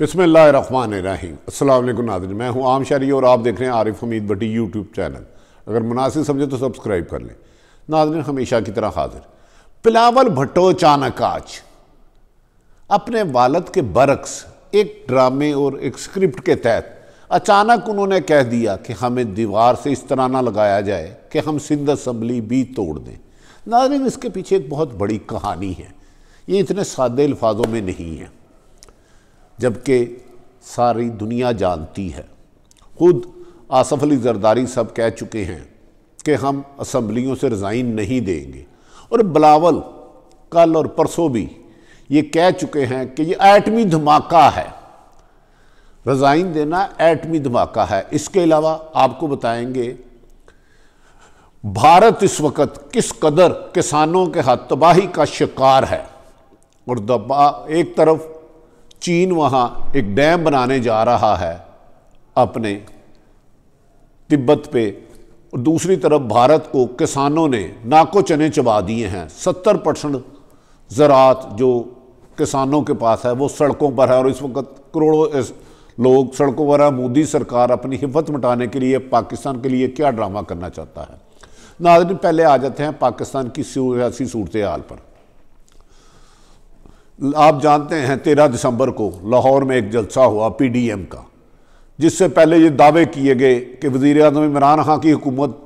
बसमिल अल्लाम नाजन मैं हूँ आम शहरी और आप देख रहे हैं आरिफ हमीद भट्टी यूट्यूब चैनल अगर मुनासिब समझे तो सब्सक्राइब कर लें नादिन हमेशा की तरह हाजिर पिलावल भट्टो अचानक आज अपने वालद के बरक्स एक ड्रामे और एक स्क्रिप्ट के तहत अचानक उन्होंने कह दिया कि हमें दीवार से इस तरह ना लगाया जाए कि हम सिंध असम्बली भी तोड़ दें नादिन इसके पीछे एक बहुत बड़ी कहानी है ये इतने सादे अल्फाजों में नहीं है जबकि सारी दुनिया जानती है खुद आसफ़ अली जरदारी सब कह चुके हैं कि हम असम्बलियों से रिज़ाइन नहीं देंगे और बलावल कल और परसों भी ये कह चुके हैं कि ये एटमी धमाका है रज़ाइन देना एटमी धमाका है इसके अलावा आपको बताएंगे भारत इस वक्त किस कदर किसानों के हाथ तबाही का शिकार है और दबा एक तरफ चीन वहाँ एक डैम बनाने जा रहा है अपने तिब्बत पे और दूसरी तरफ भारत को किसानों ने नाको चने चबा दिए हैं सत्तर परसेंट ज़रात जो किसानों के पास है वो सड़कों पर है और इस वक्त करोड़ों लोग सड़कों पर है मोदी सरकार अपनी हिम्मत मिटाने के लिए पाकिस्तान के लिए क्या ड्रामा करना चाहता है नाजरीन पहले आ जाते हैं पाकिस्तान की सियासी सूरत हाल पर आप जानते हैं तेरह दिसंबर को लाहौर में एक जलसा हुआ पी डी एम का जिससे पहले ये दावे किए गए कि वज़ी अजम इमरान खां की हुकूमत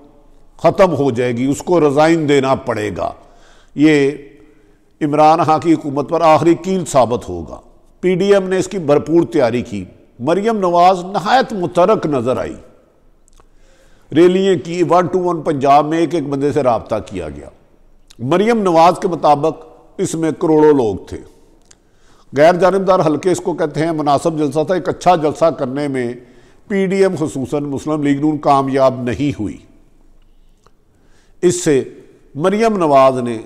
ख़त्म हो जाएगी उसको रज़ाइन देना पड़ेगा ये इमरान खां की हुकूमत पर आखिरी कील साबित होगा पी डी एम ने इसकी भरपूर तैयारी की मरियम नवाज नहायत मुतरक नज़र आई रैलियाँ की वन टू वन पंजाब में एक एक बंदे से रबता किया गया मरियम नवाज के मुताबिक इसमें करोड़ों लोग थे गैर जानबदार हल्के इसको कहते हैं मुनासब जलसा था एक अच्छा जलसा करने में पी डी एम खसूस मुस्लिम लीग नून कामयाब नहीं हुई इससे मरियम नवाज ने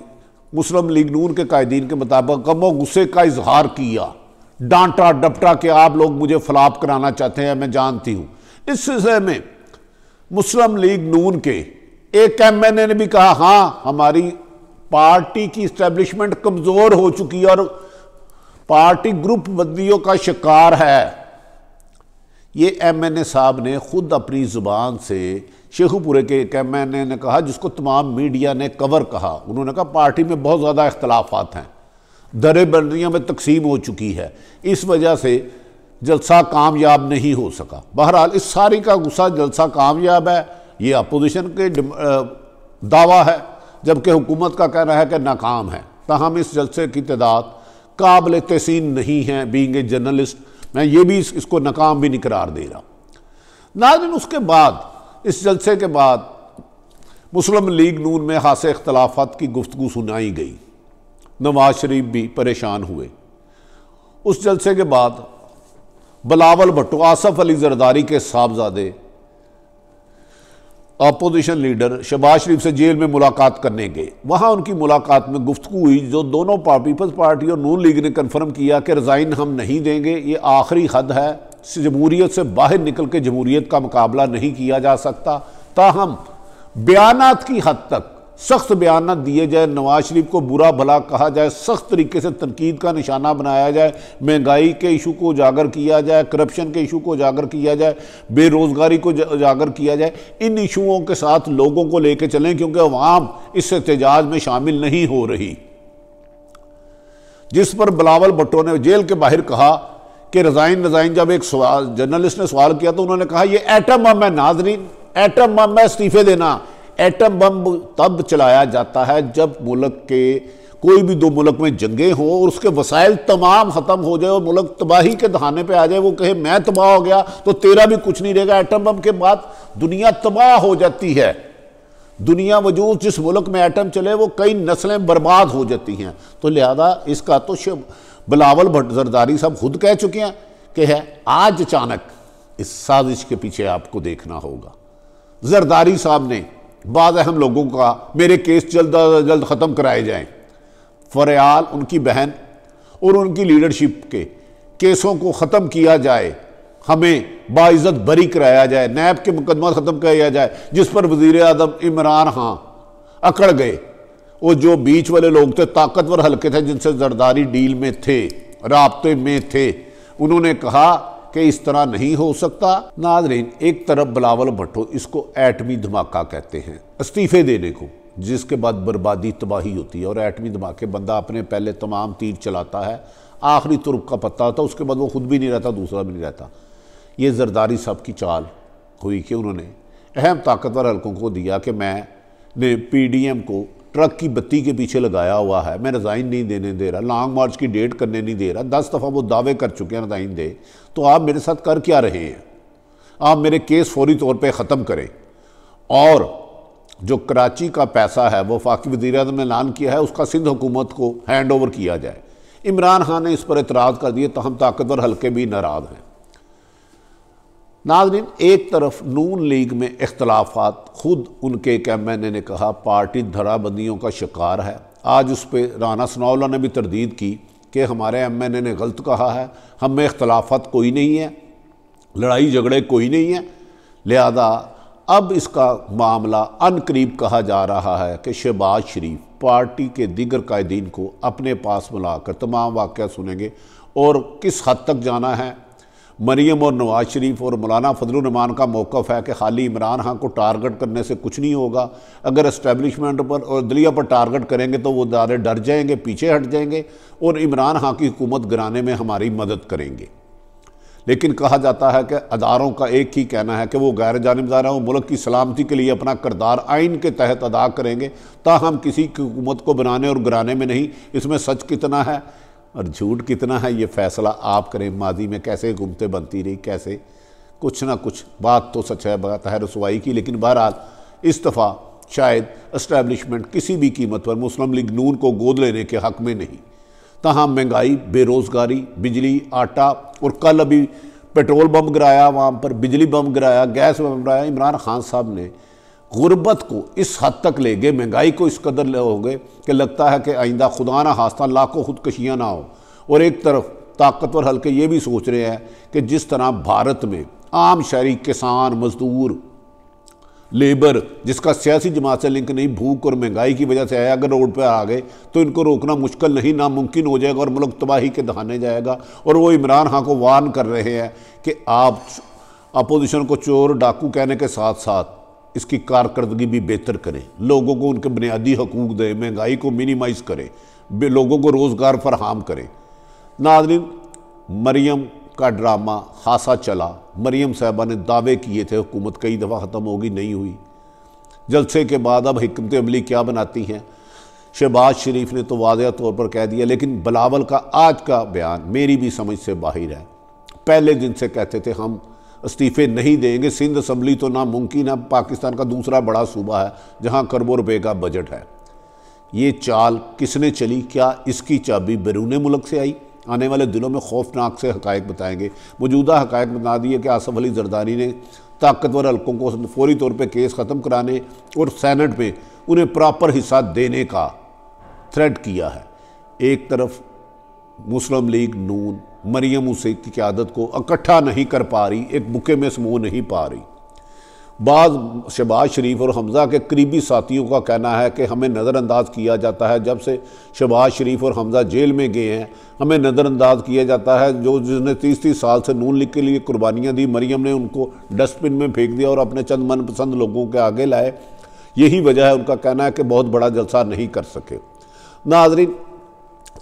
मुस्लिम लीग नून के कायदीन के मुताबिक गमो गुस्से का इजहार किया डांटा डपटा के आप लोग मुझे फलाप कराना चाहते हैं मैं जानती हूँ इस सिलसिले में मुस्लिम लीग नून के एक एम एन ए ने भी कहा हाँ हमारी पार्टी की इस्टेब्लिशमेंट कमज़ोर हो चुकी है और पार्टी ग्रुप बंदियों का शिकार है ये एम एन ए साहब ने खुद अपनी ज़ुबान से शेखुपुरे के एक एम एन ए ने कहा जिसको तमाम मीडिया ने कवर कहा उन्होंने कहा पार्टी में बहुत ज़्यादा अख्तलाफात हैं दरे बंदियों में तकसीम हो चुकी है इस वजह से जलसा कामयाब नहीं हो सका बहरहाल इस सारी का गुस्सा जलसा कामयाब है ये अपोजिशन के दावा है जबकि हुकूमत का कहना है कि नाकाम है तहम इस जलसे की तदाद काबिल तहसीन नहीं है बींग ए जर्नलिस्ट मैं ये भी इस, इसको नाकाम भी नहीं करार दे रहा नाजिन उसके बाद इस जलसे के बाद मुस्लिम लीग नून में हासे अख्तलाफा की गुफ्तु सुनाई गई नवाज शरीफ भी परेशान हुए उस जलसे के बाद बलावल भट्टो आसफ़ अली जरदारी के साहबजादे अपोजिशन लीडर शबाज शरीफ से जेल में मुलाकात करने गए वहाँ उनकी मुलाकात में गुफ्तु हुई जो दोनों पीपल्स पार्टी और नून लीग ने कन्फर्म किया कि रिजाइन हम नहीं देंगे ये आखिरी हद है जमहूरीत से बाहर निकल के जमहूरीत का मुकाबला नहीं किया जा सकता ताहम बयान की हद तक सख्त बयान दिए जाए नवाज शरीफ को बुरा भला कहा जाए सख्त तरीके से तनकीद का निशाना बनाया जाए महंगाई के इशू को उजागर किया जाए करप्शन के इशू को उजागर किया जाए बेरोज़गारी को उजागर किया जाए इन इशूओं के साथ लोगों को लेकर चलें क्योंकि अवाम इस एहतजाज में शामिल नहीं हो रही जिस पर बिलावल भट्टो ने जेल के बाहर कहा कि रजाइन रजाइन जब एक सवाल जर्नलिस्ट ने सवाल किया तो उन्होंने कहा यह एटम बम है नाजरीन एटम बम है इस्तीफे देना एटम बम तब चलाया जाता है जब मुल्क के कोई भी दो मुल्क में जंगे हों और उसके वसाइल तमाम ख़त्म हो जाए और मुल्क तबाही के दहाने पे आ जाए वो कहे मैं तबाह हो गया तो तेरा भी कुछ नहीं रहेगा एटम बम के बाद दुनिया तबाह हो जाती है दुनिया वजूद जिस मुल्क में एटम चले वो कई नस्लें बर्बाद हो जाती हैं तो लिहाजा इसका तो शिव बिलावल भट्ट जरदारी साहब खुद कह चुके हैं कि है आज अचानक इस साजिश के पीछे आपको देखना होगा जरदारी साहब ने बाद अहम लोगों का मेरे केस जल्द अज जल्द ख़त्म कराए जाएँ फरयाल उनकी बहन और उनकी लीडरशिप के केसों को ख़त्म किया जाए हमें बाइजत बरी कराया जाए नैब के मुकदमा ख़त्म कराया जाए जिस पर वज़ी अजम इमरान खां अकड़ गए वो जो बीच वाले लोग थे ताकतवर हल्के थे जिनसे जरदारी डील में थे रबते में थे उन्होंने कहा कि इस तरह नहीं हो सकता नाजरीन एक तरफ बिलावल भट्टो इसको एटमी धमाका कहते हैं इस्तीफे देने को जिसके बाद बर्बादी तबाही होती है और एटमी धमाके बंदा अपने पहले तमाम तीर चलाता है आखिरी तुर्क का पत्ता होता उसके बाद वो खुद भी नहीं रहता दूसरा भी नहीं रहता ये जरदारी साहब की चाल हुई कि उन्होंने अहम ताकतवर हलकों को दिया कि मैं ने पी डी एम को ट्रक की बत्ती के पीछे लगाया हुआ है मैं रिज़ाइन नहीं देने दे रहा लॉन्ग मार्च की डेट करने नहीं दे रहा दस दफ़ा वो दावे कर चुके हैं रिज़ाइन दे तो आप मेरे साथ कर क्या रहे हैं आप मेरे केस फौरी तौर पर ख़त्म करें और जो कराची का पैसा है वो फाकि वजी अजम ने ऐलान किया है उसका सिंध हुकूमत को हैंड ओवर किया जाए इमरान खान ने इस पर एतराज़ कर दिए तो हम ताकतवर हल्के भी नाराज़ हैं नाजरीन एक तरफ नून लीग में अख्तलाफा खुद उनके कैम एन ए ने कहा पार्टी धराबंदियों का शिकार है आज उस पर राना सनाउल्ला ने भी तरदीद की कि हमारे एम एन ए ने गलत कहा है हम में इख्तलाफात कोई नहीं है लड़ाई झगड़े कोई नहीं है लिहाजा अब इसका मामला अन करीब कहा जा रहा है कि शहबाज शरीफ पार्टी के दिगर कायदीन को अपने पास बुलाकर तमाम वाक़ सुनेंगे और किस हद तक जाना है मरीम और नवाज शरीफ और मौलाना फजलरहमान का मौक़ है कि खाली इमरान खान को टारगेट करने से कुछ नहीं होगा अगर इस्टेबलिशमेंट पर और दलिया पर टारगेट करेंगे तो वो दारे डर जाएंगे पीछे हट जाएंगे और इमरान खां की हुकूमत गिराने में हमारी मदद करेंगे लेकिन कहा जाता है कि अदारों का एक ही कहना है कि वो गैर जानबदार हैं वो मुल्क की सलामती के लिए अपना करदार आइन के तहत अदा करेंगे ताहम किसी की हुकूमत को बनाने और गिराने में नहीं इसमें सच कितना है और झूठ कितना है ये फैसला आप करें माजी में कैसे घूमते बनती रही कैसे कुछ ना कुछ बात तो सच है बात है रसवाई की लेकिन बहरहाल इस दफ़ा शायद इस्टेब्लिशमेंट किसी भी कीमत पर मुस्लिम लीग नून को गोद लेने के हक में नहीं तहाँ महंगाई बेरोज़गारी बिजली आटा और कल अभी पेट्रोल बम गिराया वहाँ पर बिजली बम गिराया गैस बम गिराया इमरान खान साहब ने गुरबत को इस हद तक ले गए महंगाई को इस कदर ले हो गए कि लगता है कि आइंदा खुदा ना हादसा लाखों खुदकशियाँ ना हो और एक तरफ ताकतवर हल्के ये भी सोच रहे हैं कि जिस तरह भारत में आम शहरी किसान मजदूर लेबर जिसका सियासी जमात से लिंक नहीं भूख और महंगाई की वजह से आया अगर रोड पर आ गए तो इनको रोकना मुश्किल नहीं नामुमकिन हो जाएगा और मुल्क तबाही के दहाने जाएगा और वो इमरान खां को वार्न कर रहे हैं कि आप अपोजिशन को चोर डाकू कहने के साथ साथ इसकी कारकर्दगी भी बेहतर करें लोगों को उनके बुनियादी हकूक दें महंगाई को मिनिमाइज़ करें लोगों को रोज़गार फरहम करें नादरिन मरियम का ड्रामा खासा चला मरियम साहबा ने दावे किए थे हुकूमत कई दफ़ा ख़त्म होगी नहीं हुई जलसे के बाद अब हमत अमली क्या बनाती हैं शहबाज शरीफ ने तो वाजह तौर पर कह दिया लेकिन बलावल का आज का बयान मेरी भी समझ से बाहर है पहले दिन से कहते थे हम इस्तीफे नहीं देंगे सिंध असम्बली तो नामुमकिन है पाकिस्तान का दूसरा बड़ा सूबा है जहाँ करबों रुपये का बजट है ये चाल किसने चली क्या इसकी चाबी बैरून मुल्क से आई आने वाले दिनों में खौफनाक से हकायक बताएंगे मौजूदा हकायक बता दिए कि आसफ अली जरदारी ने ताकतवर हलकों को फौरी तौर पर केस ख़त्म कराने और सैनट में उन्हें प्रॉपर हिस्सा देने का थ्रेड किया है एक तरफ मुस्लिम लीग नून मरियम उसे की आदत को इकट्ठा नहीं कर पा रही एक बुके में समूह नहीं पा रही बाद शहबाज शरीफ और हमज़ा के करीबी साथियों का कहना है कि हमें नज़रअंदाज किया जाता है जब से शहबाज शरीफ और हमज़ा जेल में गए हैं हमें नज़रअंदाज किया जाता है जो जिसने तीस तीस साल से नून लिख के लिए कुर्बानियाँ दी मरियम ने उनको डस्टबिन में फेंक दिया और अपने चंद मनपसंद लोगों के आगे लाए यही वजह है उनका कहना है कि बहुत बड़ा जलसा नहीं कर सके नाजरीन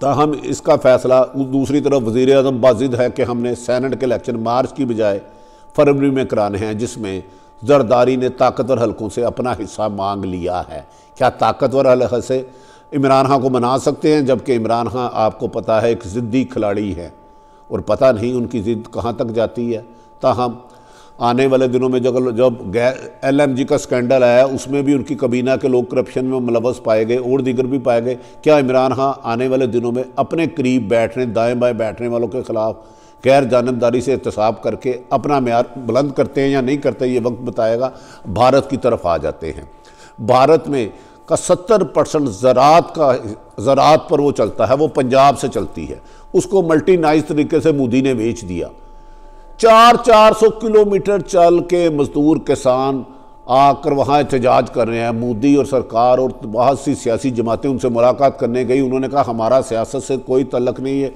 ताहम इसका फैसला दूसरी तरफ वज़ी अजम बाजिद है कि हमने सैनट के इलेक्शन मार्च की बजाय फरवरी में कराने हैं जिसमें जरदारी ने ताकतवर हलकों से अपना हिस्सा मांग लिया है क्या ताकतवर हल से इमरान खां को मना सकते हैं जबकि इमरान खां आपको पता है एक ज़िद्दी खिलाड़ी है और पता नहीं उनकी ज़िद्द कहाँ तक जाती है ताहम आने वाले दिनों में जब जब एल एम जी का स्कैंडल आया उसमें भी उनकी कबीना के लोग करप्शन में मुलवस पाए गए और दीगर भी पाए गए क्या इमरान खां आने वाले दिनों में अपने करीब बैठने दाएँ बाएँ बैठने वालों के ख़िलाफ़ गैर जानबदारी से एहतसाब करके अपना मैार बुलंद करते हैं या नहीं करते ये वक्त बताएगा भारत की तरफ आ जाते हैं भारत में का सत्तर परसेंट ज़रात का ज़रात पर वो चलता है वो पंजाब से चलती है उसको मल्टीनाइज तरीके से मोदी ने बेच दिया चार चार सौ किलोमीटर चल के मजदूर किसान आकर वहाँ एहतजाज कर रहे हैं मोदी और सरकार और बहुत सी सियासी जमातें उनसे मुलाकात करने गई उन्होंने कहा हमारा सियासत से कोई तलक नहीं है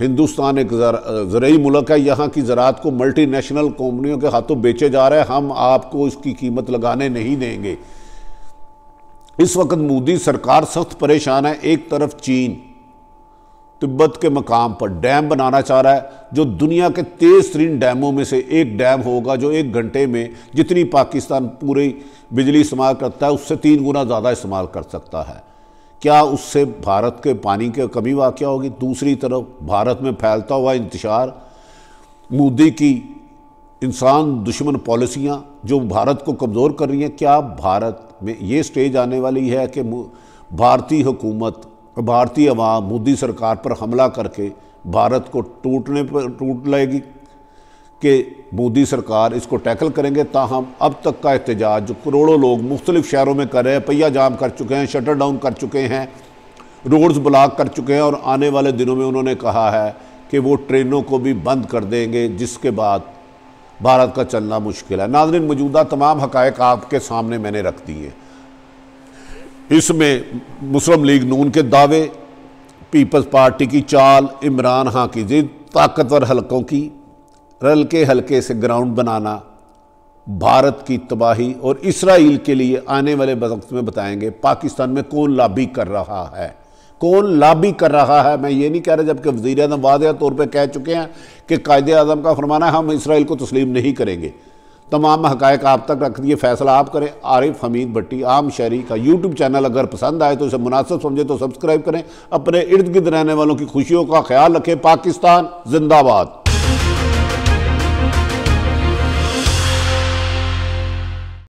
हिंदुस्तान एक ज़रूरी मुल्क है यहाँ की ज़रात को मल्टी नेशनल कंपनियों के हाथों बेचे जा रहे हैं हम आपको इसकी कीमत लगाने नहीं देंगे इस वक्त मोदी सरकार सख्त परेशान है एक तरफ चीन तिब्बत के मकाम पर डैम बनाना चाह रहा है जो दुनिया के तेज़ तरीन डैमों में से एक डैम होगा जो एक घंटे में जितनी पाकिस्तान पूरी बिजली इस्तेमाल करता है उससे तीन गुना ज़्यादा इस्तेमाल कर सकता है क्या उससे भारत के पानी की कमी वाक़ होगी दूसरी तरफ भारत में फैलता हुआ इंतज़ार मोदी की इंसान दुश्मन पॉलिसियाँ जो भारत को कमज़ोर कर रही हैं क्या भारत में ये स्टेज आने वाली है कि भारतीय हुकूमत भारतीय अवाम मोदी सरकार पर हमला करके भारत को टूटने पर टूट लेगी कि मोदी सरकार इसको टैकल करेंगे ताहम अब तक का एहतजाज जो करोड़ों लोग मुख्तलिफ़ शहरों में कर रहे हैं पहिया जाम कर चुके हैं शटर डाउन कर चुके हैं रोड्स ब्लॉक कर चुके हैं और आने वाले दिनों में उन्होंने कहा है कि वो ट्रेनों को भी बंद कर देंगे जिसके बाद भारत का चलना मुश्किल है नाजरन मौजूदा तमाम हक़ आपके सामने मैंने रख दिए इसमें मुस्लिम लीग नून के दावे पीपल्स पार्टी की चाल इमरान हाँ की जिद ताकतवर हलकों की हल्के हल्के से ग्राउंड बनाना भारत की तबाही और इसराइल के लिए आने वाले वक्त में बताएंगे पाकिस्तान में कौन लाबी कर रहा है कौन लाबी कर रहा है मैं ये नहीं कह रहा जबकि वजीर अजम वाजह तौर पर कह चुके हैं कि कायद अजम का फरमाना है हम इसराइल को तस्लीम नहीं करेंगे तमाम हक आप तक रख दिए फैसला आप करें आरिफ हमीद भट्टी आम शहरी का यूट्यूब चैनल अगर पसंद आए तो इसे मुनासिब समझे तो सब्सक्राइब करें अपने इर्द गिर्द रहने वालों की खुशियों का ख्याल रखें पाकिस्तान जिंदाबाद